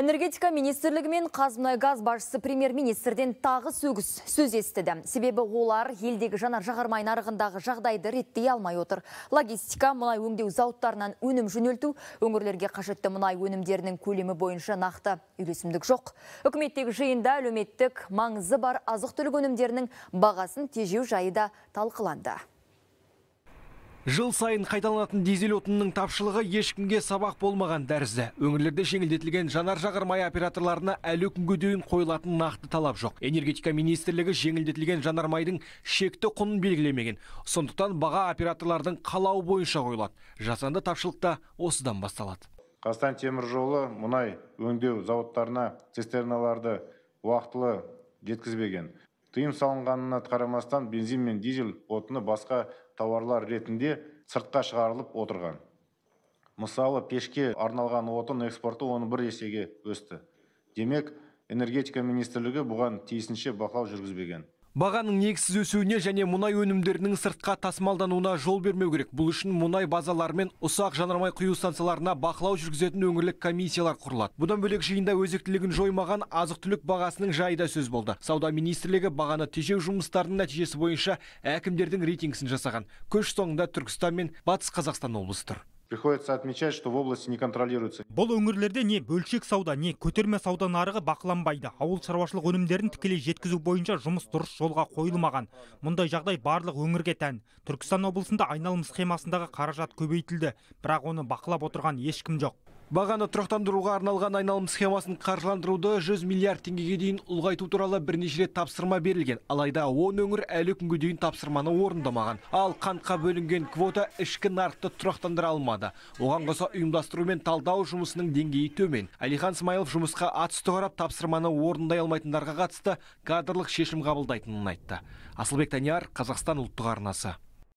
Энергетика министрлігі мен қазмұнайгаз басшысы премьер-министрден тағы сөгіс сөз естіді. Себебі олар елдегі жанар жағармай нарығындағы жағдайды реттей алмай отыр. Логистика, мұнай өңдеу зауыттарынан өнім жөнелту, өңірлерге қажетті мұнай өнімдерінің көлемі бойынша нақты үйлесімдік жоқ. Үкіметтегі жиында әлеуметтік маңызы бар азық-түлік өнімдерінің бағасын тежеу жайы да талқыланды. Жыл сайын қайталанатын дизель отынының тапшылығы ешкімге сабақ болмаған дәрізді. Өңірлерде жеңілдетілген жанар жағырмай операторларына әлі күнге дейін қойылатын нақты талап жоқ. Энергетика министрлігі жеңілдетілген жанармайдың шекті құнын белгілемеген. Сондықтан баға операторлардың қалауы бойынша қойылады. Жасанды тапшылықта осыдан басталады. Қазақстан темір жолы мұнай өңдеу зауыттарына цистерналарды уақытылы жеткізбеген тыйым салынғанына қарамастан бензин мен дизель отыны басқа тауарлар ретінде сыртқа шығарылып отырған мысалы пешке арналған отын экспорты бір есеге өсті демек энергетика министрлігі бұған тиісінше бақылау жүргізбеген бағаның негізсіз өсуіне және мұнай өнімдерінің сыртқа тасымалдануына жол бермеу керек бұл үшін мұнай базалары мен ұсақ жанармай құю станцияларына бақылау жүргізетін өңірлік комиссиялар құрылады бұдан бөлек жиында өзектілігін жоймаған азық түлік бағасының жайы да сөз болды сауда министрлігі бағаны тежеу жұмыстарының нәтижесі бойынша әкімдердің рейтингісін жасаған көш соңында түркістан мен батыс қазақстан облысы приходится отмечать что в области не контролируется бұл өңірлерде не бөлшек сауда не көтерме сауда нарығы бақыланбайды ауыл шаруашылық өнімдерін тікелей жеткізу бойынша жұмыс дұрыс жолға қойылмаған мұндай жағдай барлық өңірге тән түркістан облысында айналым схемасындағы қаражат көбейтілді бірақ оны бақылап отырған ешкім жоқ бағаны тұрақтандыруға арналған айналым схемасын қаржыландыруды 100 миллиард теңгеге дейін ұлғайту туралы бірнеше рет тапсырма берілген алайда 10 өңір әлі күнге дейін тапсырманы орындамаған ал қантқа бөлінген квота ішкі нарықты тұрақтандыра алмады оған қоса ұйымдастыру мен талдау жұмысының деңгейі төмен әлихан смайылов жұмысқа атүсті қарап тапсырманы орындай алмайтындарға қатысты кадрлық шешім қабылдайтынын айтты асылбек данияр қазақстан ұлттық арнасы